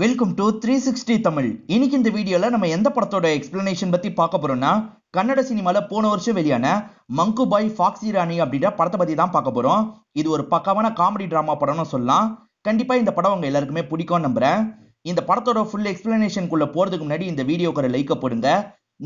welcome to three sixty Tamil இன்னைக்கு இந்த வீடியோவில் நம்ம எந்த படத்தோட எக்ஸ்பிளனேஷன் பற்றி பார்க்க போறோம்னா கன்னட சினிமாவில் போன வருஷம் வெளியான மங்கு பாய் ஃபாக்ஸி ராணி அப்படின்ற படத்தை பற்றி தான் பார்க்க போகிறோம் இது ஒரு பக்கமான காமெடி ட்ராமா படம்னு சொல்லலாம் கண்டிப்பாக இந்த படம் உங்க எல்லாருக்குமே பிடிக்கும் நம்புகிறேன் இந்த படத்தோட ஃபுல் எக்ஸ்பிளனேஷனுக்குள்ளே போகிறதுக்கு முன்னாடி இந்த வீடியோக்கு ஒரு லைக்கை போடுங்க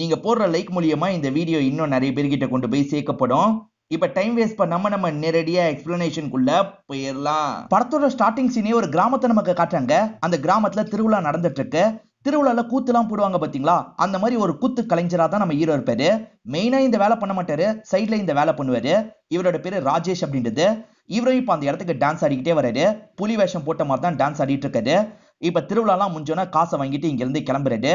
நீங்கள் போடுற லைக் மூலியமா இந்த வீடியோ இன்னும் நிறைய பேர்கிட்ட கொண்டு போய் சேர்க்கப்படும் இப்ப டைம் வேஸ்ட் பண்ணாம நம்ம நேரடியா எக்ஸ்பிளனேஷனுக்குள்ள போயிடலாம் படத்தோட ஸ்டார்டிங் சீனே ஒரு கிராமத்தை நமக்கு காட்டுறாங்க அந்த கிராமத்துல திருவிழா நடந்துட்டு இருக்கு திருவிழால கூத்துலாம் போடுவாங்க பாத்தீங்களா அந்த மாதிரி ஒரு கூத்து கலைஞரா தான் நம்ம ஹீரோ இருப்பாரு மெயினா இந்த வேலை பண்ண மாட்டாரு சைட்ல இந்த வேலை பண்ணுவாரு இவரோட பேரு ராஜேஷ் அப்படின்றது இவரும் இப்ப அந்த இடத்துக்கு டான்ஸ் ஆடிக்கிட்டே வராரு புலி வேஷம் போட்ட மாதிரி தான் டான்ஸ் ஆடிட்டு இருக்காரு இப்ப திருவிழாலாம் முடிஞ்சோன்னா காசை வாங்கிட்டு இங்க இருந்து கிளம்புறாரு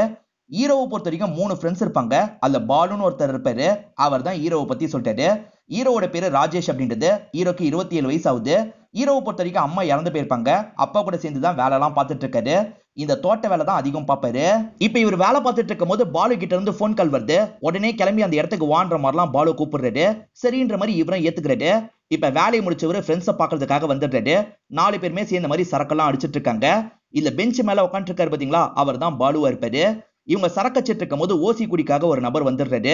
ஹீரோவை பொறுத்த வரைக்கும் மூணு ஃப்ரெண்ட்ஸ் இருப்பாங்க அதுல பாலுன்னு ஒருத்தர் இருப்பாரு அவர் தான் ஹீரோவை பத்தி சொல்லிட்டாரு ஹீரோவோட பேரு ராஜேஷ் அப்படின்றது ஹீரோக்கு இருபத்தி ஏழு வயசு ஆகுது ஹீரோவை பொறுத்த வரைக்கும் அம்மா இறந்து போயிருப்பாங்க அப்பா கூட சேர்ந்து தான் வேலைலாம் பார்த்துட்டு இருக்காரு இந்த தோட்ட வேலை தான் அதிகம் பார்ப்பாரு இப்போ இவர் வேலை பார்த்துட்டு இருக்கும் போது பாலு கிட்ட இருந்து ஃபோன் கால் வருது உடனே கிளம்பி அந்த இடத்துக்கு வான்ற மாதிரிலாம் பாலு கூப்பிடுறாரு சரின்ற மாதிரி இவரும் ஏத்துக்கிறாரு இப்ப வேலையை முடிச்சவர் ஃப்ரெண்ட்ஸை பாக்குறதுக்காக வந்துடுறாரு நாலு பேருமே சேர்ந்த மாதிரி சரக்கெல்லாம் அடிச்சிட்டு இருக்காங்க இந்த பெஞ்ச் மேல இருக்காரு பாத்தீங்களா அவர் தான் பாலுவா இருப்பாரு இவங்க சரக்கச்சிட்டு இருக்கும் போது ஓசி குடிக்காக ஒரு நபர் வந்துடுறாரு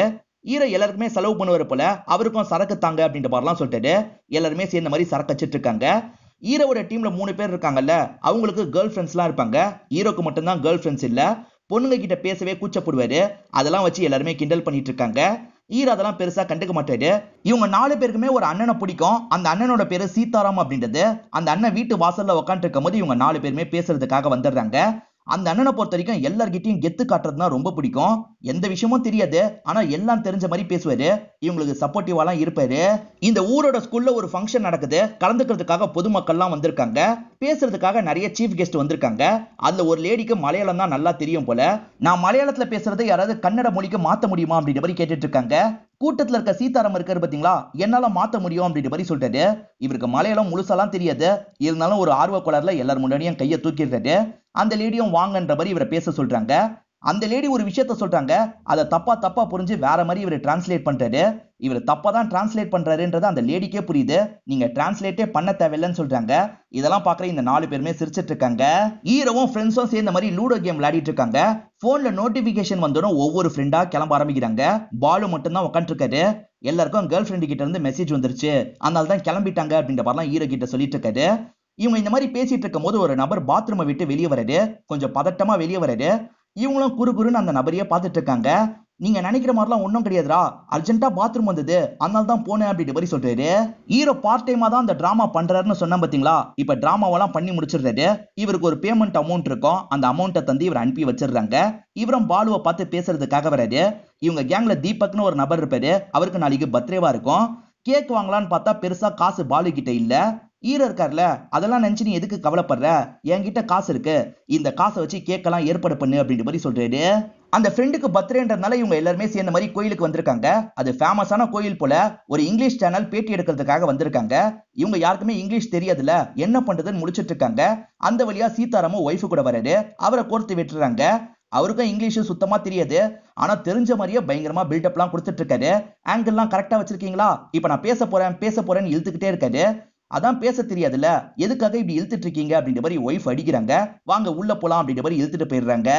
ஈரோ எல்லாருக்குமே செலவு பண்ணுவார் போல அவருக்கும் சரக்கு தாங்க அப்படின்ற மாதிரிலாம் சொல்லிட்டு எல்லாருமே சேர்ந்த மாதிரி சரக்கு வச்சுட்டு இருக்காங்க ஈரோட டீம்ல மூணு பேர் இருக்காங்கல்ல அவங்களுக்கு கேர்ள் ஃப்ரெண்ட்ஸ்லாம் இருப்பாங்க ஈரோக்கு மட்டும்தான் கேர்ள் ஃப்ரெண்ட்ஸ் இல்ல பொண்ணுங்க கிட்ட பேசவே கூச்சப்படுவாரு அதெல்லாம் வச்சு எல்லாருமே கிண்டல் பண்ணிட்டு இருக்காங்க ஈரோ அதெல்லாம் பெருசா கண்டுக்க மாட்டாரு இவங்க நாலு பேருக்குமே ஒரு அண்ணனை பிடிக்கும் அந்த அண்ணனோட பேரு சீதாராம் அப்படின்றது அந்த அண்ணன் வீட்டு வாசல்ல உட்காந்துருக்கும் போது இவங்க நாலு பேருமே பேசுறதுக்காக வந்துடுறாங்க அந்த அண்ணனை பொறுத்த வரைக்கும் எல்லார்கிட்டையும் கெத்து காட்டுறதுனா ரொம்ப பிடிக்கும் எந்த விஷயமும் தெரியாது ஆனா எல்லாம் தெரிஞ்ச மாதிரி பேசுவாரு இவங்களுக்கு சப்போர்ட்டிவாலாம் இருப்பாரு இந்த ஊரோட ஸ்கூல்ல ஒரு ஃபங்க்ஷன் நடக்குது கலந்துக்கிறதுக்காக பொதுமக்கள்லாம் வந்திருக்காங்க பேசுறதுக்காக நிறைய சீஃப் கெஸ்ட் வந்திருக்காங்க அதுல ஒரு லேடிக்கு மலையாளம் தான் நல்லா தெரியும் போல நான் மலையாளத்துல பேசுறதை யாராவது கன்னட மொழிக்கு மாத்த முடியுமா அப்படின்ற மாதிரி கேட்டுட்டு இருக்காங்க கூட்டத்தில் இருக்க சீதாராம இருக்காரு பார்த்தீங்களா என்னால் மாற்ற முடியும் அப்படின்ற மாதிரி சொல்லிட்டாரு இவருக்கு மலையாளம் முழுசாலாம் தெரியாது இருந்தாலும் ஒரு ஆர்வ கோளாறுல எல்லாரும் முன்னாடியும் கையை தூக்கிடுறாரு அந்த லேடியும் வாங்கன்ற மாதிரி இவரை பேச சொல்றாங்க அந்த லேடி ஒரு விஷயத்த சொல்றாங்க அதை தப்பா தப்பா புரிஞ்சு வேற மாதிரி இவர் டிரான்ஸ்லேட் பண்றாரு இவர் தப்பா தான் டிரான்ஸ்லேட் பண்றாருன்றது அந்த லேடிக்கே புரியுது நீங்க டிரான்ஸ்லேட்டே பண்ண தேவையில்லைன்னு சொல்றாங்க இதெல்லாம் பாக்குற இந்த நாலு பேருமே சிரிச்சிட்டு இருக்காங்க ஈரவும் ஃப்ரெண்ட்ஸும் சேர்ந்த மாதிரி லூடோ கேம் விளையாடிட்டு இருக்காங்க போன்ல நோட்டிபிகேஷன் வந்தோடனும் ஒவ்வொரு ஃப்ரெண்டா கிளம்ப ஆரம்பிக்கிறாங்க பாலு மட்டும் தான் உட்காந்துருக்காரு எல்லாருக்கும் கேர்ள் ஃப்ரெண்டு கிட்ட இருந்து மெசேஜ் வந்துருச்சு அதனால தான் கிளம்பிட்டாங்க அப்படின்ற மாதிரிலாம் ஹீரோ கிட்ட சொல்லிட்டு இருக்காரு இவங்க இந்த மாதிரி பேசிட்டு இருக்கும் போது ஒரு நபர் பாத்ரூமை விட்டு வெளியே வராரு கொஞ்சம் பதட்டமா வெளியே வராரு இவங்களும் குறு குறுன்னு அந்த நபரையே பார்த்துட்டு இருக்காங்க நீங்க நினைக்கிற மாதிரிலாம் ஒன்றும் கிடையாதுரா அர்ஜென்ட்டா பாத்ரூம் வந்தது அதனால தான் போனேன் அப்படின்ட்டு வரி சொல்றாரு ஹீரோ பார்ட் டைமா தான் அந்த டிராமா பண்றாருன்னு சொன்னா பாத்தீங்களா இப்ப டிராமாவெல்லாம் பண்ணி முடிச்சிடுறாரு இவருக்கு ஒரு பேமெண்ட் அமௌண்ட் இருக்கும் அந்த அமௌண்ட்டை தந்து இவர் அனுப்பி வச்சிடுறாங்க இவரும் பாலுவை பார்த்து பேசுறதுக்காக வராரு இவங்க கேங்ல தீபக்னு ஒரு நபர் இருப்பாரு அவருக்கு நாளைக்கு பர்த்டேவா இருக்கும் கேக் வாங்கலான்னு பார்த்தா பெருசா காசு பாலு கிட்ட இல்ல ஈரோ இருக்கார்ல அதெல்லாம் நினச்சி நீ எதுக்கு கவலைப்படுற என்கிட்ட காசு இருக்கு இந்த காசை வச்சு கேட்கலாம் ஏற்பாடு பண்ணு அப்படின்ற மாதிரி சொல்றாரு அந்த ஃப்ரெண்டுக்கு பர்த்டேன்றதுனால இவங்க எல்லாருமே சேர்ந்த மாதிரி கோயிலுக்கு வந்திருக்காங்க அது ஃபேமஸான கோயில் போல ஒரு இங்கிலீஷ் சேனல் பேட்டி எடுக்கிறதுக்காக வந்திருக்காங்க இவங்க யாருக்குமே இங்கிலீஷ் தெரியாதுல என்ன பண்ணுறதுன்னு முடிச்சிட்டு இருக்காங்க அந்த வழியா சீதாராமும் ஒய்ஃபு கூட வராரு அவரை கோர்த்து விட்டுறாங்க அவருக்கும் இங்கிலீஷ் சுத்தமா தெரியாது ஆனா தெரிஞ்ச மாதிரியே பயங்கரமா பில்டப்லாம் கொடுத்துட்டு இருக்காரு ஆங்கிள்லாம் கரெக்டா வச்சிருக்கீங்களா இப்ப நான் பேச போறேன் பேச போறேன்னு இழுத்துக்கிட்டே இருக்காரு அதான் பேச தெரியாதுல்ல எதுக்காக இப்படி இழுத்துட்டு இருக்கீங்க அப்படின்ற மாதிரி ஒய்ஃப் அடிக்கிறாங்க வாங்க உள்ள போலாம் அப்படின்ற மாதிரி இழுத்துட்டு போயிடுறாங்க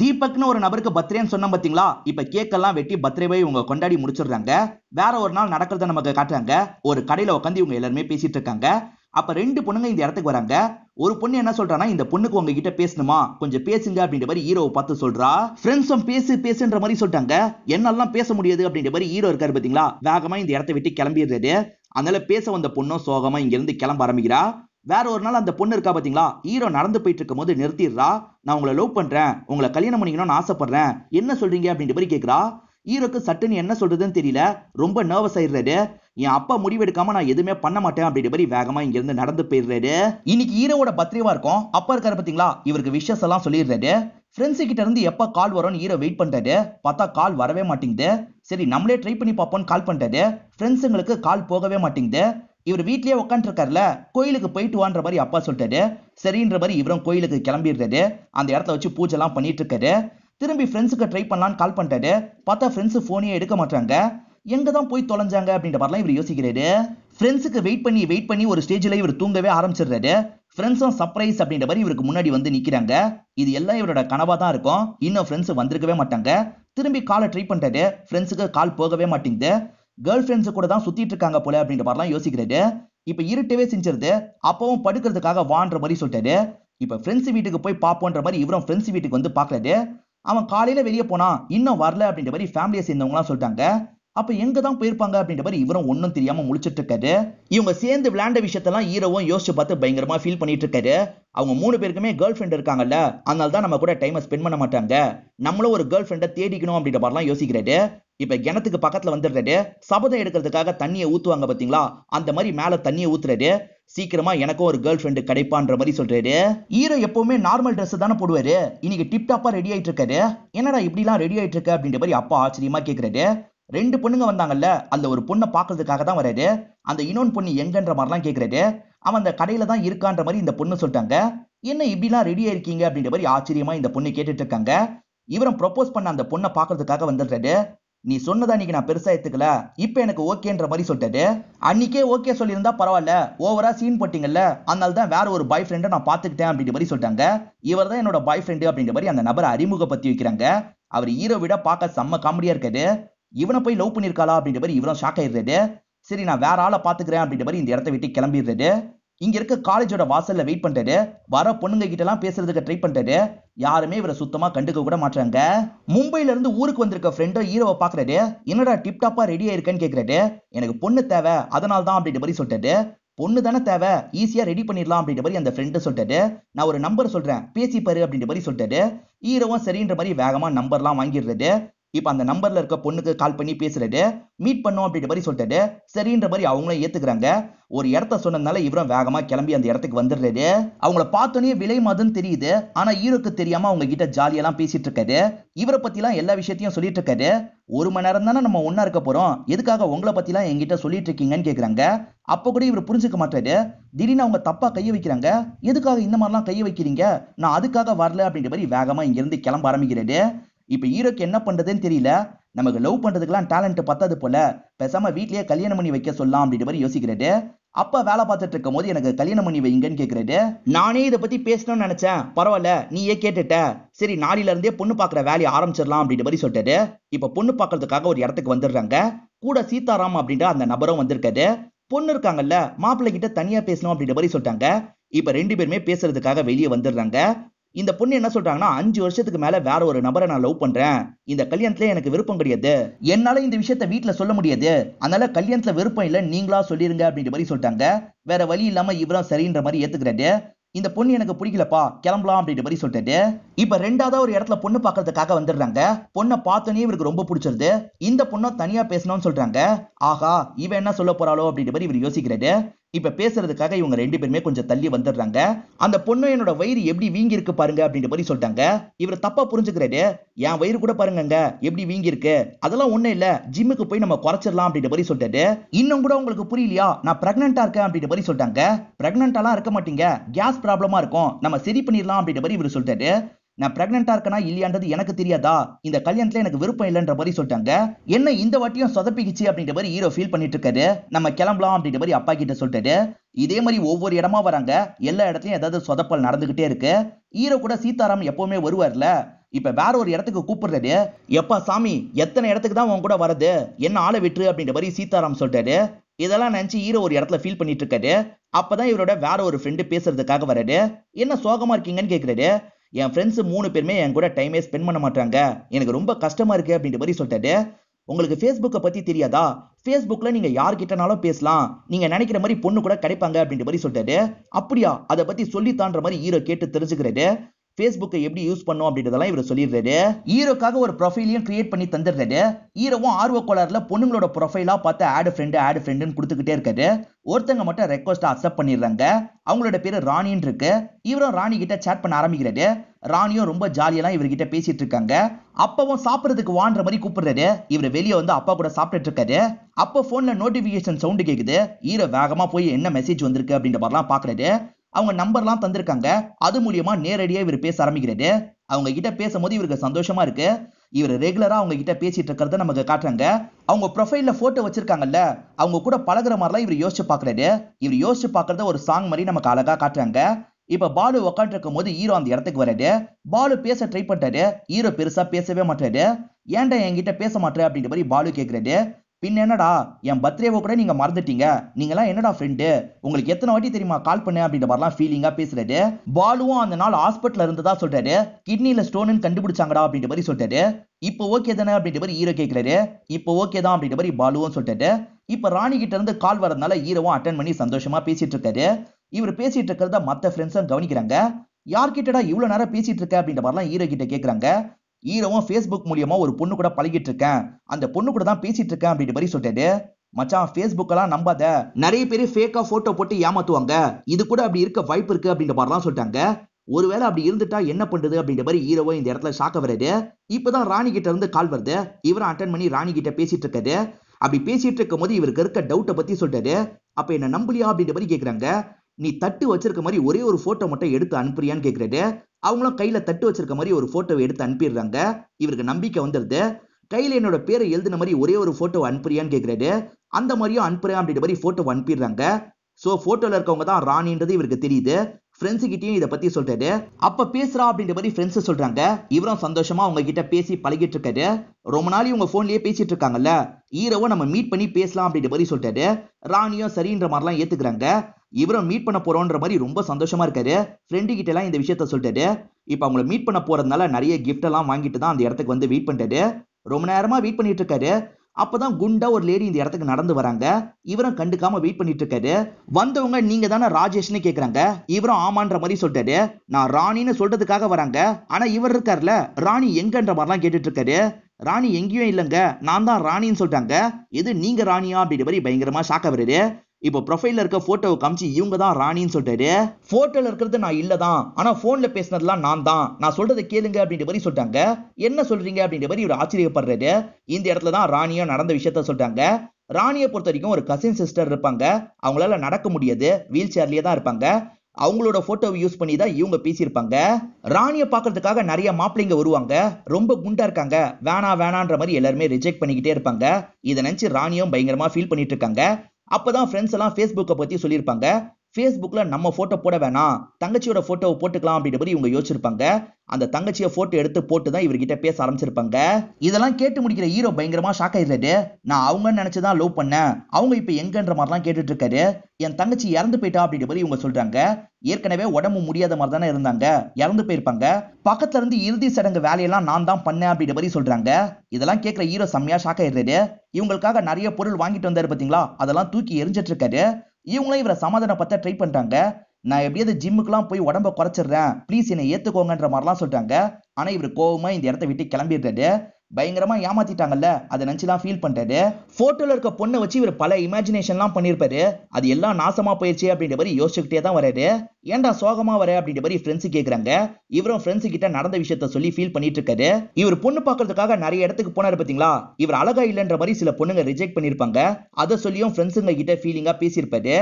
தீபக்னு ஒரு நபருக்கு பர்த்டேன்னு சொன்ன பார்த்தீங்களா இப்ப கேக்கெல்லாம் வெட்டி பர்த்டேவை இவங்க கொண்டாடி முடிச்சிடுறாங்க வேற ஒரு நாள் நடக்கிறத நமக்கு காட்டுறாங்க ஒரு கடையில உட்காந்து இவங்க எல்லாருமே பேசிட்டு இருக்காங்க அப்ப ரெண்டு பொண்ணுங்க இந்த இடத்துக்கு வராங்க ஒரு பொண்ணு என்ன சொல்றானா இந்த பொண்ணுக்கு உங்ககிட்ட பேசணுமா கொஞ்சம் பேசுங்க அப்படின்ற மாதிரி ஹீரோவை பார்த்து சொல்றா ஃப்ரெண்ட்ஸும் பேசு பேசுன்ற மாதிரி சொல்லிட்டாங்க என்னெல்லாம் பேச முடியாது அப்படின்ற மாதிரி ஹீரோ இருக்காரு பாத்தீங்களா வேகமா இந்த இடத்த விட்டு கிளம்பிடுறது அதனால பேச வந்த பொண்ணும் சோகமா இங்கிருந்து கிளம்ப ஆரம்பிக்கிறா வேற ஒரு நாள் அந்த பொண்ணு இருக்கா பாத்தீங்களா ஹீரோ நடந்து போயிட்டு இருக்கும் போது நிறுத்திடுறா நான் உங்களை லவ் பண்றேன் உங்களை கல்யாணம் பண்ணிக்கணும்னு ஆசைப்படுறேன் என்ன சொல்றீங்க அப்படின்ற மாதிரி கேட்கிறா ஈரோக்கு சட்டுன்னு என்ன சொல்றதுன்னு தெரியல ரொம்ப நர்வஸ் ஆயிடுறாரு என் அப்பா முடிவெடுக்காம நான் எதுவுமே பண்ண மாட்டேன் அப்படின்ற மாதிரி வேகமா இங்க இருந்து நடந்து போயிடுறாரு இன்னைக்கு ஹீரோவோட பத்திரியவா இருக்கும் அப்பா இருக்காரு பாத்தீங்களா இவருக்கு விஷஸ் எல்லாம் சொல்லிடுறாரு ஃப்ரெண்ட்ஸு கிட்ட இருந்து எப்போ கால் வரும்னு ஹீரோ வெயிட் பண்ணுறாரு பார்த்தா கால் வரவே மாட்டேங்குது சரி நம்மளே ட்ரை பண்ணி பார்ப்போன்னு கால் பண்ணுறாரு ஃப்ரெண்ட்ஸுங்களுக்கு கால் போகவே மாட்டேங்குது இவர் வீட்லேயே உட்காந்துருக்காருல கோயிலுக்கு போயிட்டு வான்ற மாதிரி அப்பா சொல்லிட்டாரு சரின்ற மாதிரி இவரும் கோயிலுக்கு கிளம்பிடுறாரு அந்த இடத்த வச்சு பூஜை எல்லாம் பண்ணிட்டு இருக்காரு திரும்பி ஃப்ரெண்ட்ஸுக்கு ட்ரை பண்ணலான்னு கால் பண்ணிட்டாரு பார்த்தா ஃப்ரெண்ட்ஸு ஃபோனே எடுக்க மாட்டாங்க எங்கே தான் போய் தொலைஞ்சாங்க அப்படின்ற மாதிரிலாம் இவர் யோசிக்கிறாரு ஃப்ரெண்ட்ஸுக்கு வெயிட் பண்ணி வெயிட் பண்ணி ஒரு ஸ்டேஜில் இவர் தூங்கவே ஆரம்பிச்சிடுறாரு ஃப்ரெண்ட்ஸும் சர்ப்ரைஸ் அப்படின்ற மாதிரி இவருக்கு முன்னாடி வந்து நிற்கிறாங்க இது எல்லாம் இவரோட கனவாக தான் இருக்கும் இன்னும் ஃப்ரெண்ட்ஸ் வந்திருக்கவே மாட்டாங்க திரும்பி காலை ட்ரை பண்ணிட்டாரு ஃப்ரெண்ட்ஸுக்கு கால் போகவே மாட்டேங்குது கேர்ள் ஃப்ரெண்ட்ஸு கூட தான் சுற்றிட்டு இருக்காங்க போல அப்படின்ற மாதிரிலாம் யோசிக்கிறாரு இப்போ இருட்டவே செஞ்சிருது அப்பவும் படுக்கிறதுக்காக வான்ற மாதிரி சொல்லிட்டாரு இப்போ ஃப்ரெண்ட்ஸ் வீட்டுக்கு போய் பார்ப்போன்ற மாதிரி இவரும் ஃப்ரெண்ட்ஸ் வீட்டுக்கு வந்து பார்க்கறாரு அவன் காலையில வெளியே போனான் இன்னும் வரல அப்படின்ற மாதிரி ஃபேமிலியை சேர்ந்தவங்களாம் சொல்லிட்டாங்க அப்ப எங்க தான் போயிருப்பாங்க அப்படின்ற மாதிரி இவரும் ஒன்றும் தெரியாம முழிச்சிட்டு இருக்காரு இவங்க சேர்ந்து விளையாண்ட விஷயத்தெல்லாம் ஹீரோவும் யோசிச்சு பார்த்து பயங்கரமா ஃபீல் பண்ணிட்டு இருக்காரு அவங்க மூணு பேருக்குமே கேர்ள் ஃப்ரெண்ட் இருக்காங்கல்ல அதனால தான் நம்ம கூட டைமை ஸ்பெண்ட் பண்ண மாட்டாங்க நம்மளும் ஒரு கேர்ள் ஃப்ரெண்டை தேடிக்கணும் அப்படின்ற மாதிரிலாம் யோசிக்கிறாரு இப்ப கிணத்துக்கு பக்கத்துல வந்துடுறாரு சபதம் எடுக்கிறதுக்காக தண்ணியை ஊத்துவாங்க பாத்தீங்களா அந்த மாதிரி மேல தண்ணியை ஊத்துறாரு சீக்கிரமா எனக்கும் ஒரு கேர்ள் ஃப்ரெண்டு கிடைப்பான்ற மாதிரி சொல்றாரு ஈரோ எப்பவுமே நார்மல் ட்ரெஸ் தானே போடுவாரு இன்னைக்கு டிப்டாப்பா ரெடி ஆயிட்டு இருக்காரு என்னடா இப்படிலாம் ரெடி ஆயிட்டு இருக்க அப்படின்ற மாதிரி அப்பா ஆச்சரியமா கேக்குறாரு ரெண்டு பொண்ணுங்க வந்தாங்கல்ல அந்த ஒரு பொண்ணை பார்க்கறதுக்காக தான் வராது அந்த இன்னொன்று பொண்ணு எங்கன்ற மாதிரிலாம் கேட்குறாரு அவன் அந்த கடையில தான் இருக்கான்ற மாதிரி இந்த பொண்ணு சொல்லிட்டாங்க என்ன இப்படிலாம் ரெடி இருக்கீங்க அப்படின்ற மாதிரி ஆச்சரியமா இந்த பொண்ணு கேட்டுட்டு இருக்காங்க இவரும் ப்ரொப்போஸ் பண்ண அந்த பொண்ணை பார்க்கறதுக்காக வந்துடுறாரு நீ சொன்னதா இன்னைக்கு நான் பெருசா எடுத்துக்கல இப்போ எனக்கு ஓகேன்ற மாதிரி சொல்லிட்டது அன்னைக்கே ஓகே சொல்லியிருந்தா பரவாயில்ல ஓவரா சீன் போட்டீங்கல்ல அதனால தான் வேற ஒரு பாய் ஃப்ரெண்டை நான் பார்த்துக்கிட்டேன் அப்படின்ற மாதிரி சொல்லிட்டாங்க இவர் தான் என்னோட பாய் ஃப்ரெண்டு அப்படின்ற மாதிரி அந்த நபரை அறிமுகப்படுத்தி வைக்கிறாங்க அவர் ஹீரோ விட பார்க்க செம்ம காமெடியா இருக்காது இவனை போய் லவ் பண்ணியிருக்காளா அப்படின்ற மாதிரி இவரும் ஷாக் ஆயிடுறது சரி நான் வேற ஆளை பாத்துக்கிறேன் அப்படின்ற மாதிரி இந்த இடத்த விட்டு கிளம்பிடுறது இங்க இருக்க காலேஜோட வாசல்ல வெயிட் பண்றது வர பொண்ணுங்க கிட்ட எல்லாம் பேசுறதுக்கு ட்ரை பண்றது யாருமே இவரை சுத்தமா கண்டுக்க கூட மாட்டாங்க மும்பைல இருந்து ஊருக்கு வந்திருக்க ஃப்ரெண்டோ ஹீரோவை பாக்குறது என்னடா டிப் டாப்பா ரெடியா இருக்கேன்னு கேக்குறது எனக்கு பொண்ணு தேவை அதனால தான் அப்படின்ற மாதிரி சொல்லிட்டு பொண்ணு தானே தேவை ஈஸியா ரெடி பண்ணிடலாம் அப்படின்ற மாதிரி அந்த ஃப்ரெண்டு சொல்லிட்டு நான் ஒரு நம்பர் சொல்றேன் பேசிப்பாரு அப்படின்ற மாதிரி சொல்லிட்டு ஹீரோவும் சரின்ற மாதிரி வேகமா நம்பர்லாம் வாங்கிடுறது இப்போ அந்த நம்பர்ல இருக்க பொண்ணுக்கு கால் பண்ணி பேசுறது மீட் பண்ணோம் அப்படின்ற மாதிரி சொல்லிட்டாரு சரின்ற மாதிரி அவங்களும் ஏத்துக்கிறாங்க ஒரு இடத்த சொன்னதுனால இவரும் வேகமா கிளம்பி அந்த இடத்துக்கு வந்துடுறாரு அவங்கள பார்த்தோன்னே விலை மதுன்னு தெரியுது ஆனா ஈரோக்கு தெரியாம அவங்க கிட்ட ஜாலியெல்லாம் பேசிட்டு இருக்காரு இவரை எல்லாம் எல்லா விஷயத்தையும் சொல்லிட்டு இருக்காரு ஒரு மணி நேரம் தானே நம்ம ஒன்னா இருக்க போறோம் எதுக்காக உங்களை எல்லாம் என்கிட்ட சொல்லிட்டு இருக்கீங்கன்னு கேக்குறாங்க அப்போ கூட இவர் புரிஞ்சுக்க மாட்டாரு திடீர்னு அவங்க தப்பா கையை வைக்கிறாங்க எதுக்காக இந்த மாதிரிலாம் கையை வைக்கிறீங்க நான் அதுக்காக வரல அப்படின்ற மாதிரி வேகமா இங்கிருந்து கிளம்ப ஆரம்பிக்கிறாரு இப்போ ஹீரோக்கு என்ன பண்ணுறதுன்னு தெரியல நமக்கு லவ் பண்ணுறதுக்கெல்லாம் டேலண்ட் பத்தாது போல பேசாமல் வீட்லயே கல்யாணம் பண்ணி வைக்க சொல்லலாம் அப்படின்ற மாதிரி யோசிக்கிறது அப்போ வேலை பார்த்துட்டு இருக்கும் போது எனக்கு கல்யாணம் பண்ணி வைங்கன்னு கேட்குறாரு நானே இதை பற்றி பேசணும்னு நினச்சேன் பரவாயில்ல நீயே கேட்டுட்ட சரி இருந்தே பொண்ணு பார்க்குற வேலையை ஆரம்பிச்சிடலாம் அப்படின்ற மாதிரி சொல்லிட்டாரு இப்போ பொண்ணு பார்க்கறதுக்காக ஒரு இடத்துக்கு வந்துடுறாங்க கூட சீதாராம் அப்படின்ற அந்த நபரும் வந்திருக்காரு பொண்ணு இருக்காங்கல்ல மாப்பிள்ளை கிட்ட தனியா பேசணும் அப்படின்ற மாதிரி சொல்லிட்டாங்க இப்ப ரெண்டு பேருமே பேசுறதுக்காக வெளியே வந்துடுறாங்க இந்த பொண்ணு என்ன சொல்றாங்கன்னா அஞ்சு வருஷத்துக்கு மேல வேற ஒரு நபரை நான் லவ் பண்றேன் இந்த கல்யாணத்துல எனக்கு விருப்பம் கிடையாது என்னால இந்த விஷயத்த வீட்டுல சொல்ல முடியாது அதனால கல்யாணத்துல விருப்பம் இல்ல நீங்களா சொல்லிருங்க அப்படின்ற மாதிரி சொல்லிட்டாங்க வேற வழி இல்லாம இவரா சரின்ற மாதிரி ஏத்துக்கிறாரு இந்த பொண்ணு எனக்கு பிடிக்கலப்பா கிளம்பலாம் அப்படின்ற மாதிரி சொல்லிட்டு இப்ப ரெண்டாவதா ஒரு இடத்துல பொண்ணு பாக்குறதுக்காக வந்துடுறாங்க பொண்ணை பார்த்தோன்னே இவருக்கு ரொம்ப பிடிச்சிருது இந்த பொண்ணை தனியா பேசணும்னு சொல்றாங்க ஆகா இவன் என்ன சொல்ல போறாளோ அப்படின்ற மாதிரி இவர் யோசிக்கிறாரு இப்ப பேசுறதுக்காக இவங்க ரெண்டு பேருமே கொஞ்சம் தள்ளி வந்துடுறாங்க அந்த பொண்ணு என்னோட வயிறு எப்படி வீங்கி இருக்கு பாருங்க அப்படின்ற மாதிரி சொல்லிட்டாங்க இவர் தப்பா புரிஞ்சுக்கிறாரு என் வயிறு கூட பாருங்கங்க எப்படி வீங்கி இருக்கு அதெல்லாம் ஒண்ணு இல்ல ஜிம்முக்கு போய் நம்ம குறைச்சிடலாம் அப்படின்ற மாதிரி சொல்லிட்டாரு இன்னும் கூட உங்களுக்கு புரியலையா நான் பிரெக்னெண்டா இருக்கேன் அப்படின்ற மாதிரி சொல்லிட்டாங்க பிரெக்னெண்டாலாம் இருக்க மாட்டீங்க கேஸ் ப்ராப்ளமா இருக்கும் நம்ம சரி பண்ணிடலாம் அப்படின்ற மாதிரி இவர் சொல்லிட்டாரு நான் பிரெக்னெண்டா இருக்கனா இல்லையான்றது எனக்கு தெரியாதா இந்த கல்யாணத்துல எனக்கு விருப்பம் இல்லைன்ற மாதிரி சொல்லிட்டாங்க என்ன இந்த வாட்டியும் சொதப்பிக்கிச்சு அப்படின்ற மாதிரி ஹீரோ ஃபீல் பண்ணிட்டு இருக்காரு நம்ம கிளம்பலாம் அப்படின்ற மாதிரி அப்பா கிட்ட சொல்லிட்டு இதே மாதிரி ஒவ்வொரு இடமா வராங்க எல்லா இடத்துலயும் ஏதாவது சொதப்பல் நடந்துகிட்டே இருக்கு ஹீரோ கூட சீதாராம் எப்பவுமே வருவார்ல இப்ப வேற ஒரு இடத்துக்கு கூப்பிடுறது எப்பா சாமி எத்தனை இடத்துக்கு தான் உன் கூட வர்றது என்ன ஆளை விட்டுரு அப்படின்ற மாதிரி சீதாராம் சொல்றாரு இதெல்லாம் நினைச்சு ஹீரோ ஒரு இடத்துல ஃபீல் பண்ணிட்டு இருக்காரு அப்பதான் இவரோட வேற ஒரு ஃப்ரெண்டு பேசுறதுக்காக வர்றாரு என்ன சோகமா இருக்கீங்கன்னு கேக்குறாரு என் ஃப்ரெண்ட்ஸ் மூணு பேருமே என் கூட டைமே ஸ்பெண்ட் பண்ண மாட்டாங்க எனக்கு ரொம்ப கஷ்டமா இருக்கு அப்படின்ற மாதிரி சொல்லிட்டாரு உங்களுக்கு ஃபேஸ்புக்கை பற்றி தெரியாதா ஃபேஸ்புக்கில் நீங்கள் யார்கிட்டனாலும் பேசலாம் நீங்கள் நினைக்கிற மாதிரி பொண்ணு கூட கிடைப்பாங்க அப்படின்ற மாதிரி சொல்லிட்டாரு அப்படியா அதை பற்றி சொல்லித்தான்ற மாதிரி ஹீரோ கேட்டு தெரிஞ்சுக்கிறாரு ஃபேஸ்புக்கை எப்படி யூஸ் பண்ணும் அப்படின்றதெல்லாம் இவர் சொல்லிடுறாரு ஹீரோக்காக ஒரு ப்ரொஃபைலையும் கிரியேட் பண்ணி தந்துடுறாரு ஹீரோவும் ஆர்வ கோளாறுல பொண்ணுங்களோட ப்ரொஃபைலா பார்த்து ஆடு ஃப்ரெண்டு ஆடு ஃப்ரெண்டுன்னு கொடுத்துக்கிட்டே இருக்காரு ஒருத்தங்க மட்டும் ரெக்வஸ்ட் அக்செப்ட் பண்ணிடுறாங்க அவங்களோட பேர் ராணின்னு இருக்கு இவரும் ராணி கிட்ட சேட் பண்ண ஆரம்பிக்கிறாரு ராணியும் ரொம்ப ஜாலியெல்லாம் இவர்கிட்ட பேசிட்டு இருக்காங்க அப்பவும் சாப்பிட்றதுக்கு வான்ற மாதிரி கூப்பிடுறாரு இவர் வெளியே வந்து அப்பா கூட சாப்பிட்டுட்டு இருக்காரு அப்போ ஃபோனில் நோட்டிஃபிகேஷன் சவுண்டு கேட்குது ஹீரோ வேகமாக போய் என்ன மெசேஜ் வந்திருக்கு அப்படின்ற மாதிரிலாம் பாக்குறாரு அவங்க நம்பர்லாம் தந்திருக்காங்க அது மூலியமா நேரடியாக இவர் பேச ஆரம்பிக்கிறாரு அவங்க கிட்ட பேசும்போது இவருக்கு சந்தோஷமா இருக்கு இவர் ரெகுலரா அவங்க கிட்ட பேசிட்டு இருக்கிறத நமக்கு காட்டுறாங்க அவங்க ப்ரொஃபைல்ல போட்டோ வச்சிருக்காங்கல்ல அவங்க கூட பழகுற மாதிரிலாம் இவர் யோசிச்சு பாக்குறாரு இவர் யோசிச்சு பாக்குறத ஒரு சாங் மாதிரி நமக்கு அழகா காட்டுறாங்க இப்ப பாலு இருக்கும் போது ஹீரோ அந்த இடத்துக்கு வராரு பாலு பேச ட்ரை பண்றாரு ஹீரோ பெருசா பேசவே மாட்டாரு ஏன்டா என்கிட்ட பேச மாட்டேன் அப்படின்ற மாதிரி பாலு கேட்கிறாரு பின் என்னடா என் பர்த்டேவை கூட நீங்கள் மறந்துட்டீங்க நீங்களாம் என்னடா ஃப்ரெண்டு உங்களுக்கு எத்தனை வாட்டி தெரியுமா கால் பண்ண அப்படின்ற மாதிரிலாம் ஃபீலிங்காக பேசுறாரு பாலுவும் அந்த நாள் ஹாஸ்பிட்டல் இருந்ததா சொல்றாரு கிட்னியில் ஸ்டோனுன்னு கண்டுபிடிச்சாங்கடா அப்படின்ற மாதிரி சொல்றாரு இப்போ ஓகே தானே அப்படின்ற மாதிரி ஹீரோ கேட்குறாரு இப்போ ஓகே தான் அப்படின்ற மாதிரி பாலுவும் சொல்றாரு இப்போ ராணி கிட்ட இருந்து கால் வரதுனால ஹீரோவும் அட்டன் பண்ணி சந்தோஷமா பேசிட்டு இருக்காரு இவர் பேசிட்டு இருக்கிறத மற்ற ஃப்ரெண்ட்ஸும் கவனிக்கிறாங்க யார்கிட்டடா இவ்வளோ நேரம் பேசிட்டு இருக்க அப்படின்ற மாதிரிலாம் ஈரோ கிட்ட கேட்குறாங்க ஈரவும் ஃபேஸ்புக் மூலியமா ஒரு பொண்ணு கூட பழகிட்டு இருக்கேன் அந்த பொண்ணு கூட தான் பேசிட்டு இருக்கேன் அப்படின்ற மாதிரி சொல்லிட்டு மச்சான் ஃபேஸ்புக்கெல்லாம் நம்பாத நிறைய பேர் ஃபேக்கா போட்டோ போட்டு ஏமாத்துவாங்க இது கூட அப்படி இருக்க வாய்ப்பு இருக்கு அப்படின்ற மாதிரிலாம் சொல்லிட்டாங்க ஒருவேளை அப்படி இருந்துட்டா என்ன பண்றது அப்படின்ற மாதிரி ஹீரோவோ இந்த இடத்துல ஷாக்க வராது இப்பதான் ராணி கிட்ட இருந்து கால் வருது இவரை அட்டன் பண்ணி ராணி கிட்ட பேசிட்டு இருக்காரு அப்படி பேசிட்டு இருக்கும் போது இவருக்கு இருக்க டவுட்டை பத்தி சொல்றாரு அப்ப என்ன நம்பலியா அப்படின்ற மாதிரி கேக்குறாங்க நீ தட்டு வச்சிருக்க மாதிரி ஒரே ஒரு போட்டோ மட்டும் எடுத்து அனுப்புறியான்னு கேக்குறாரு அவங்களும் கையில தட்டு வச்சிருக்க மாதிரி ஒரு போட்டோவை எடுத்து அனுப்பிடுறாங்க இவருக்கு நம்பிக்கை வந்துடுது கையில என்னோட பேரை எழுதின மாதிரி ஒரே ஒரு போட்டோ அனுப்புறியான்னு கேட்கிறாரு அந்த மாதிரியும் அனுப்புறேன் அப்படின்ற மாதிரி போட்டோ அனுப்பிடுறாங்க ஸோ போட்டோல இருக்கவங்க தான் ராணின்றது இவருக்கு தெரியுது ஃப்ரெண்ட்ஸு கிட்டயும் இதை பத்தி சொல்றாரு அப்ப பேசுறா அப்படின்ற மாதிரி ஃப்ரெண்ட்ஸ் சொல்றாங்க இவரும் சந்தோஷமா அவங்க கிட்ட பேசி பழகிட்டு இருக்காரு ரொம்ப நாளையும் இவங்க போன்லயே பேசிட்டு இருக்காங்கல்ல ஈரவும் நம்ம மீட் பண்ணி பேசலாம் அப்படின்ற மாதிரி சொல்றாரு ராணியும் சரின்ற மாதிரிலாம் ஏத்துக்கிறாங்க இவரை மீட் பண்ண போறோன்ற மாதிரி ரொம்ப சந்தோஷமா இருக்காரு ஃப்ரெண்டு கிட்ட எல்லாம் இந்த விஷயத்த சொல்லிட்டாரு இப்போ அவங்கள மீட் பண்ண போறதுனால நிறைய கிஃப்ட் எல்லாம் வாங்கிட்டு தான் அந்த இடத்துக்கு வந்து வெயிட் பண்ணிட்டாரு ரொம்ப நேரமா வெயிட் பண்ணிட்டு இருக்காரு அப்பதான் குண்டா ஒரு லேடி இந்த இடத்துக்கு நடந்து வராங்க இவரும் கண்டுக்காம வெயிட் பண்ணிட்டு இருக்காரு வந்தவங்க நீங்க தானே ராஜேஷ்னு கேக்குறாங்க இவரும் ஆமான்ற மாதிரி சொல்லிட்டாரு நான் ராணின்னு சொல்றதுக்காக வராங்க ஆனா இவர் இருக்காருல ராணி எங்கன்ற மாதிரிலாம் கேட்டுட்டு இருக்காரு ராணி எங்கேயும் இல்லைங்க நான் தான் ராணின்னு சொல்லிட்டாங்க எது நீங்க ராணியா அப்படின்ற மாதிரி பயங்கரமா ஷாக் வருது இப்போ ப்ரொஃபைலில் இருக்க ஃபோட்டோவை காமிச்சு இவங்க தான் ராணின்னு சொல்லிட்டாரு ஃபோட்டோவில் இருக்கிறது நான் இல்லை தான் ஆனால் ஃபோனில் பேசினதுலாம் நான் தான் நான் சொல்றதை கேளுங்க அப்படின்ற மாதிரி சொல்லிட்டாங்க என்ன சொல்கிறீங்க அப்படின்ற மாதிரி இவர் ஆச்சரியப்படுறாரு இந்த இடத்துல தான் ராணியும் நடந்த விஷயத்த சொல்லிட்டாங்க ராணியை பொறுத்த வரைக்கும் ஒரு கசின் சிஸ்டர் இருப்பாங்க அவங்களால நடக்க முடியாது வீல் சேர்லேயே தான் இருப்பாங்க அவங்களோட போட்டோவை யூஸ் பண்ணி தான் இவங்க பேசியிருப்பாங்க ராணியை பார்க்கறதுக்காக நிறைய மாப்பிள்ளைங்க வருவாங்க ரொம்ப குண்டா இருக்காங்க வேணா வேணான்ற மாதிரி எல்லாருமே ரிஜெக்ட் பண்ணிக்கிட்டே இருப்பாங்க இதை நினைச்சு ராணியும் பயங்கரமா ஃபீல் பண்ணிட்டு இருக்காங்க அப்போதான் தான் ஃப்ரெண்ட்ஸ் எல்லாம் ஃபேஸ்புக்கை பற்றி சொல்லியிருப்பாங்க ஃபேஸ்புக்கில் நம்ம ஃபோட்டோ போட வேணாம் தங்கச்சியோட ஃபோட்டோவை போட்டுக்கலாம் அப்படின்ற மாதிரி இவங்க யோசிச்சிருப்பாங்க அந்த தங்கச்சியை ஃபோட்டோ எடுத்து போட்டு தான் இவர்கிட்ட பேச ஆரம்பிச்சிருப்பாங்க இதெல்லாம் கேட்டு முடிக்கிற ஹீரோ பயங்கரமாக ஷாக் ஆயிடுறாரு நான் அவங்கன்னு நினச்சி தான் லவ் பண்ணேன் அவங்க இப்போ எங்கன்ற மாதிரிலாம் கேட்டுட்டு இருக்காரு என் தங்கச்சி இறந்து போயிட்டா அப்படின்ற மாதிரி இவங்க சொல்கிறாங்க ஏற்கனவே உடம்பு முடியாத மாதிரி தானே இருந்தாங்க இறந்து போயிருப்பாங்க பக்கத்துல இருந்து இறுதி சடங்கு வேலையெல்லாம் நான் தான் பண்ணேன் அப்படின்ற மாதிரி சொல்றாங்க இதெல்லாம் கேட்குற ஹீரோ செம்மையா ஷாக் ஆயிடுறாரு இவங்களுக்காக நிறைய பொருள் வாங்கிட்டு வந்தாரு பாத்தீங்களா அதெல்லாம் தூக்கி எரிஞ்சிட்டு இருக்காரு இவங்களும் இவரை சமாதானப்படுத்த ட்ரை பண்ணிட்டாங்க நான் எப்படியாவது ஜிம்முக்குலாம் போய் உடம்ப குறைச்சிடுறேன் ப்ளீஸ் என்னை ஏத்துக்கோங்கன்ற மாதிரிலாம் சொல்லிட்டாங்க ஆனா இவர் கோவமா இந்த இடத்த விட்டு கிளம்பிடுறாரு பயங்கரமா ஏமாத்திட்டாங்கல்ல அதை நினைச்சுதான் ஃபீல் பண்றாரு போட்டோல இருக்க பொண்ணை வச்சு இவர் பல இமேஜினேஷன்லாம் பண்ணியிருப்பாரு அது எல்லாம் நாசமா போயிடுச்சு அப்படின்ற மாதிரி யோசிச்சுக்கிட்டே தான் வராரு ஏன்டா சோகமா வர அப்படின்ற மாதிரி ஃப்ரெண்ட்ஸ் கேக்குறாங்க இவரும் ஃப்ரெண்ட்ஸ் கிட்ட நடந்த விஷயத்த சொல்லி ஃபீல் பண்ணிட்டு இருக்காரு இவர் பொண்ணு பாக்குறதுக்காக நிறைய இடத்துக்கு போனாரு பாத்தீங்களா இவர் அழகா இல்லைன்ற மாதிரி சில பொண்ணுங்க ரிஜெக்ட் பண்ணிருப்பாங்க அதை சொல்லியும் ஃப்ரெண்ட்ஸுங்க கிட்ட ஃபீலிங்கா பேசியிருப்பாரு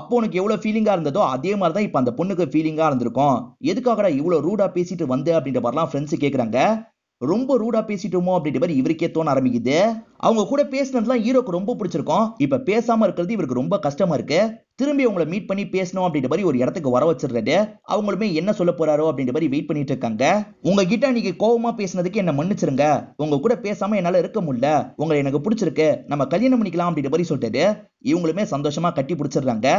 அப்போ உனக்கு எவ்வளோ ஃபீலிங்காக இருந்ததோ அதே மாதிரி தான் இப்போ அந்த பொண்ணுக்கு ஃபீலிங்காக இருந்திருக்கும் எதுக்காகடா இவ்வளோ ரூடாக பேசிட்டு வந்து அப்படின்ற மாதிரிலாம் ஃப்ரெண்ட்ஸ் கேட்குறாங்க ரொம்ப ரூடா பேசிட்டோமோ அப்படின்ற மாதிரி இவருக்கே தோண ஆரம்பிக்குது அவங்க கூட பேசினதுலாம் ஹீரோக்கு ரொம்ப பிடிச்சிருக்கும் இப்ப பேசாம இருக்கிறது இவருக்கு ரொம்ப கஷ்டமா இருக்கு திரும்பி அவங்களை மீட் பண்ணி பேசணும் அப்படின்ற மாதிரி ஒரு இடத்துக்கு வர வச்சிடுறாரு அவங்களுமே என்ன சொல்ல போறாரோ அப்படின்ற மாதிரி வெயிட் பண்ணிட்டு இருக்காங்க உங்ககிட்ட இன்னைக்கு கோவமா பேசினதுக்கு என்ன மன்னிச்சிருங்க உங்க கூட பேசாம என்னால இருக்க முடியல உங்களை எனக்கு பிடிச்சிருக்கு நம்ம கல்யாணம் பண்ணிக்கலாம் அப்படின்ற மாதிரி சொல்லிட்டு இவங்களுமே சந்தோஷமா கட்டி பிடிச்சிடுறாங்க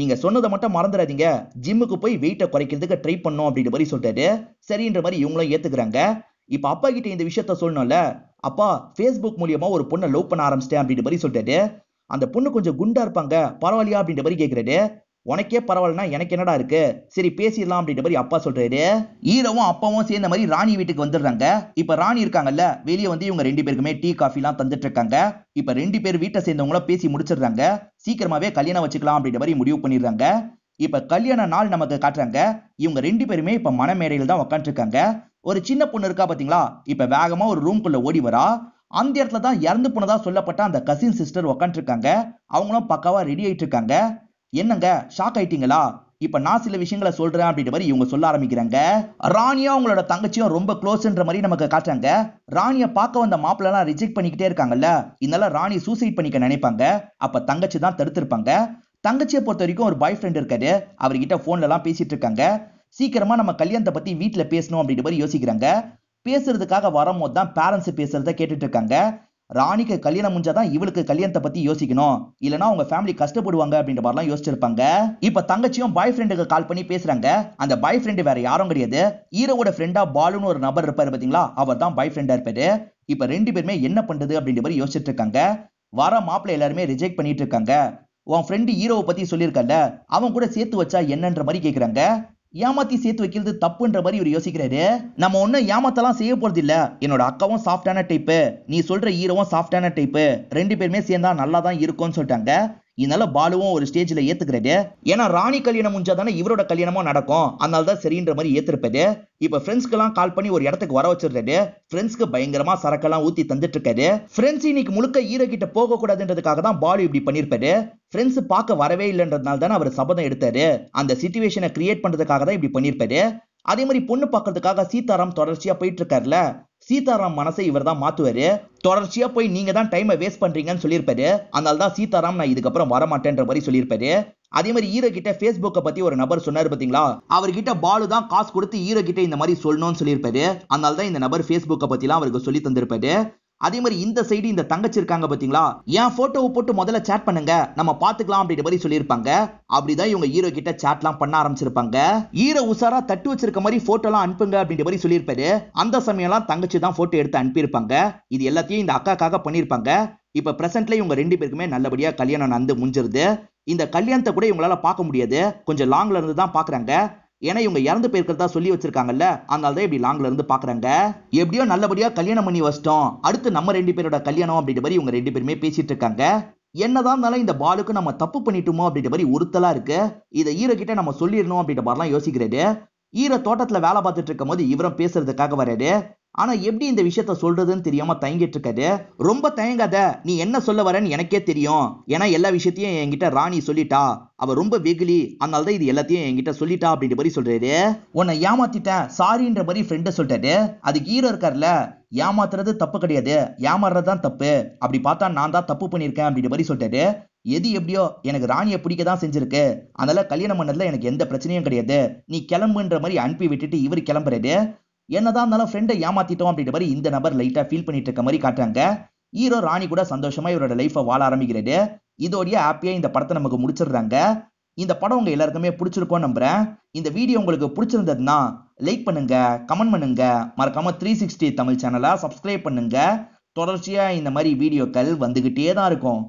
நீங்க சொன்னதை மட்டும் மறந்துடாதீங்க ஜிம்முக்கு போய் வெயிட்டை குறைக்கிறதுக்கு ட்ரை பண்ணும் அப்படின்ற மாதிரி சொல்லிட்டாரு சரின்ற மாதிரி இவங்களும் ஏத்துக்கிறாங்க இப்போ அப்பா கிட்ட இந்த விஷயத்த சொல்லணும்ல அப்பா ஃபேஸ்புக் மூலியமா ஒரு பொண்ணை லவ் பண்ண ஆரம்பிச்சிட்டேன் அப்படின்ற மாதிரி சொல்லிட்டாரு அந்த பொண்ணு கொஞ்சம் குண்டா இருப்பாங்க பரவாயில்லையா அப்படின்ற மாதிரி கேட்கிறாரு உனக்கே பரவாயில்லனா எனக்கு என்னடா இருக்கு சரி பேசிடலாம் அப்படின்ற மாதிரி அப்பா சொல்றாரு ஈரவும் அப்பாவும் சேர்ந்த மாதிரி ராணி வீட்டுக்கு வந்துடுறாங்க இப்ப ராணி இருக்காங்கல்ல வெளியே வந்து இவங்க ரெண்டு பேருக்குமே டீ காஃபி எல்லாம் தந்துட்டு இருக்காங்க இப்ப ரெண்டு பேர் வீட்டை சேர்ந்தவங்களும் பேசி முடிச்சிடுறாங்க சீக்கிரமாவே கல்யாணம் வச்சுக்கலாம் அப்படின்ற மாதிரி முடிவு பண்ணிடுறாங்க இப்ப கல்யாண நாள் நமக்கு காட்டுறாங்க இவங்க ரெண்டு பேருமே இப்ப மனமேடையில் தான் உக்காந்துருக்காங்க ஒரு சின்ன பொண்ணு இருக்கா பாத்தீங்களா இப்ப வேகமா ஒரு ரூம்குள்ள ஓடி வரா அந்த இடத்துல தான் இறந்து போனதா சொல்லப்பட்ட அந்த கசின் சிஸ்டர் உக்காந்துருக்காங்க அவங்களும் பக்காவா ரெடி ஆயிட்டு இருக்காங்க என்னங்க ஷாக் ஆயிட்டீங்களா இப்ப நான் சில விஷயங்களை சொல்றேன் அப்படின்ற மாதிரி இவங்க சொல்ல ஆரம்பிக்கிறாங்க ராணியா அவங்களோட தங்கச்சியும் ரொம்ப க்ளோஸ்ன்ற மாதிரி நமக்கு காட்டுறாங்க ராணிய பார்க்க வந்த எல்லாம் ரிஜெக்ட் பண்ணிக்கிட்டே இருக்காங்கல்ல இதனால ராணி சூசைட் பண்ணிக்க நினைப்பாங்க அப்ப தங்கச்சி தான் தடுத்திருப்பாங்க தங்கச்சியை பொறுத்த வரைக்கும் ஒரு பாய் ஃப்ரெண்ட் இருக்காரு அவர்கிட்ட போன்ல எல்லாம் பேசிட்டு இருக்காங்க சீக்கிரமா நம்ம கல்யாணத்தை பத்தி வீட்டுல பேசணும் அப்படின்ற மாதிரி யோசிக்கிறாங்க பேசுறதுக்காக வரும்போது தான் பேரண்ட்ஸ் பேசுறத கேட்டுட்டு இருக்காங்க ராணிக்கு கல்யாணம் முடிஞ்சாதான் இவளுக்கு கல்யாணத்தை பத்தி யோசிக்கணும் இல்லனா அவங்க ஃபேமிலி கஷ்டப்படுவாங்க அப்படின்ற மாதிரிலாம் யோசிச்சிருப்பாங்க இப்ப தங்கச்சியும் பாய் ஃப்ரெண்டுக்கு கால் பண்ணி பேசுறாங்க அந்த பாய் ஃப்ரெண்டு வேற யாரும் கிடையாது ஈரோட ஃப்ரெண்டா பாலுன்னு ஒரு நபர் இருப்பாரு பாத்தீங்களா அவர் தான் பாய் ஃப்ரெண்டா இருப்பாரு இப்ப ரெண்டு பேருமே என்ன பண்றது அப்படின்ற மாதிரி யோசிச்சுட்டு இருக்காங்க வர மாப்பிள்ளை எல்லாருமே ரிஜெக்ட் பண்ணிட்டு இருக்காங்க உன் ஃப்ரெண்டு ஹீரோவை பத்தி சொல்லியிருக்கல அவன் கூட சேர்த்து வச்சா என்னன்ற மாதிரி கேக்குறாங்க ஏமாத்தி சேர்த்து வைக்கிறது தப்புன்ற மாதிரி இவர் யோசிக்கிறாரு நம்ம ஒன்றும் ஏமாத்தலாம் செய்ய போறது இல்ல என்னோட அக்காவும் சாஃப்டான டைப்பு நீ சொல்ற ஹீரோவும் சாஃப்டான டைப்பு ரெண்டு பேருமே சேர்ந்தா நல்லா தான் இருக்கும்னு சொல்லிட்டாங்க இதனால பாலுவும் ஒரு ஸ்டேஜ்ல ஏத்துக்கிறது ஏன்னா ராணி கல்யாணம் முடிஞ்சா தானே இவரோட கல்யாணமும் நடக்கும் அதனால தான் சரின்ற மாதிரி ஏத்திருப்பது இப்ப ஃப்ரெண்ட்ஸ்க்கெல்லாம் கால் பண்ணி ஒரு இடத்துக்கு வர வச்சிருக்காரு ஃப்ரெண்ட்ஸ்க்கு பயங்கரமா சரக்கெல்லாம் ஊத்தி தந்துட்டு இருக்காரு ஃப்ரெண்ட்ஸ் இன்னைக்கு முழுக்க ஈரோ கிட்ட போக கூடாதுன்றதுக்காக தான் பாலு இப்படி பண்ணிருப்பாரு ஃப்ரெண்ட்ஸ் பார்க்க வரவே இல்லைன்றதுனால தானே அவர் சபதம் எடுத்தாரு அந்த சுச்சுவேஷனை கிரியேட் பண்றதுக்காக தான் இப்படி பண்ணிருப்பாரு அதே மாதிரி பொண்ணு பார்க்கறதுக்காக சீதாராம் தொடர்ச்சியா போயிட்டு இருக்காருல சீதாராம் மனசை இவர் தான் மாத்துவாரு தொடர்ச்சியா போய் நீங்க தான் டைமை வேஸ்ட் பண்றீங்கன்னு சொல்லியிருப்பாரு அதனால தான் சீதாராம் நான் இதுக்கப்புறம் வரமாட்டேன்ற மாதிரி சொல்லியிருப்பாரு அதே மாதிரி ஹீரோ கிட்ட பேஸ்புக்கை பத்தி ஒரு நபர் சொன்னார் பாத்தீங்களா அவர்கிட்ட பாலு தான் காசு கொடுத்து ஹீரோ கிட்ட இந்த மாதிரி சொல்லணும்னு சொல்லியிருப்பாரு அதனால தான் இந்த நபர் பேஸ்புக்கை பத்திலாம் அவருக்கு சொல்லி தந்திருப்பாரு அதே மாதிரி இந்த சைடு இந்த தங்கச்சி இருக்காங்க பாத்தீங்களா என் போட்டோவை போட்டு முதல்ல சேட் பண்ணுங்க நம்ம பாத்துக்கலாம் அப்படின்ற மாதிரி சொல்லியிருப்பாங்க அப்படிதான் இவங்க ஹீரோ கிட்ட சேட்லாம் பண்ண ஆரம்பிச்சிருப்பாங்க ஹீரோ உசாரா தட்டு வச்சிருக்க மாதிரி போட்டோ எல்லாம் அனுப்புங்க அப்படின்ற மாதிரி சொல்லியிருப்பாரு அந்த சமயம்லாம் தங்கச்சி தான் போட்டோ எடுத்து அனுப்பியிருப்பாங்க இது எல்லாத்தையும் இந்த அக்காக்காக பண்ணியிருப்பாங்க இப்ப பிரசன்ட்ல இவங்க ரெண்டு பேருக்குமே நல்லபடியா கல்யாணம் நடந்து முடிஞ்சிருது இந்த கல்யாணத்தை கூட இவங்களால பார்க்க முடியாது கொஞ்சம் லாங்ல இருந்து தான் பாக்குறாங்க ஏன்னா இவங்க இறந்து போயிருக்கிறதா சொல்லி வச்சிருக்காங்கல்ல அதனால தான் இப்படி லாங்ல இருந்து பாக்குறாங்க எப்படியோ நல்லபடியா கல்யாணம் பண்ணி வச்சிட்டோம் அடுத்து நம்ம ரெண்டு பேரோட கல்யாணம் அப்படின்ற மாதிரி இவங்க ரெண்டு பேருமே பேசிட்டு இருக்காங்க என்னதான் இருந்தாலும் இந்த பாலுக்கு நம்ம தப்பு பண்ணிட்டோமோ அப்படின்ற மாதிரி உறுத்தலா இருக்கு இதை ஈர கிட்ட நம்ம சொல்லிடணும் அப்படின்ற மாதிரிலாம் யோசிக்கிறது ஈர தோட்டத்துல வேலை பார்த்துட்டு இருக்கும் போது இவரும் பேசுறதுக்காக வர்றாரு ஆனா எப்படி இந்த விஷயத்த சொல்றதுன்னு தெரியாம தயங்கிட்டு இருக்காது ரொம்ப தயங்காத நீ என்ன சொல்ல வரேன்னு எனக்கே தெரியும் ஏன்னா எல்லா விஷயத்தையும் என்கிட்ட ராணி சொல்லிட்டா அவ ரொம்ப வெகுலி அதனால தான் இது எல்லாத்தையும் என்கிட்ட சொல்லிட்டா அப்படின்ற மாதிரி சொல்றாரு உன்னை ஏமாத்திட்டேன் சாரின்ற மாதிரி ஃப்ரெண்ட சொல்லிட்டாரு அதுக்கு ஹீரோ இருக்கார்ல ஏமாத்துறது தப்பு கிடையாது ஏமாறுறது தான் தப்பு அப்படி பார்த்தா நான் தான் தப்பு பண்ணியிருக்கேன் அப்படின்ற மாதிரி சொல்லிட்டாரு எது எப்படியோ எனக்கு ராணியை பிடிக்க தான் செஞ்சிருக்கு அதனால கல்யாணம் பண்ணதுல எனக்கு எந்த பிரச்சனையும் கிடையாது நீ கிளம்புன்ற மாதிரி அனுப்பி விட்டுட்டு இவர் கிளம்புறாரு என்னதான் இருந்தாலும் ஃப்ரெண்டை ஏமாத்திட்டோம் அப்படின்ற மாதிரி இந்த நபர் லைட்டாக ஃபீல் பண்ணிட்டு இருக்க மாதிரி காட்டுறாங்க ஹீரோ ராணி கூட சந்தோஷமா இவரோட லைஃப்பை வாழ ஆரம்பிக்கிறது இதோடைய ஹாப்பியா இந்த படத்தை நமக்கு முடிச்சிடுறாங்க இந்த படம் உங்க எல்லாருக்குமே பிடிச்சிருக்கோம் நம்புறேன் இந்த வீடியோ உங்களுக்கு பிடிச்சிருந்ததுன்னா லைக் பண்ணுங்க கமெண்ட் பண்ணுங்க மறக்காம த்ரீ சிக்ஸ்டி தமிழ் சேனலா சப்ஸ்கிரைப் பண்ணுங்க தொடர்ச்சியா இந்த மாதிரி வீடியோக்கள் வந்துகிட்டே தான் இருக்கும்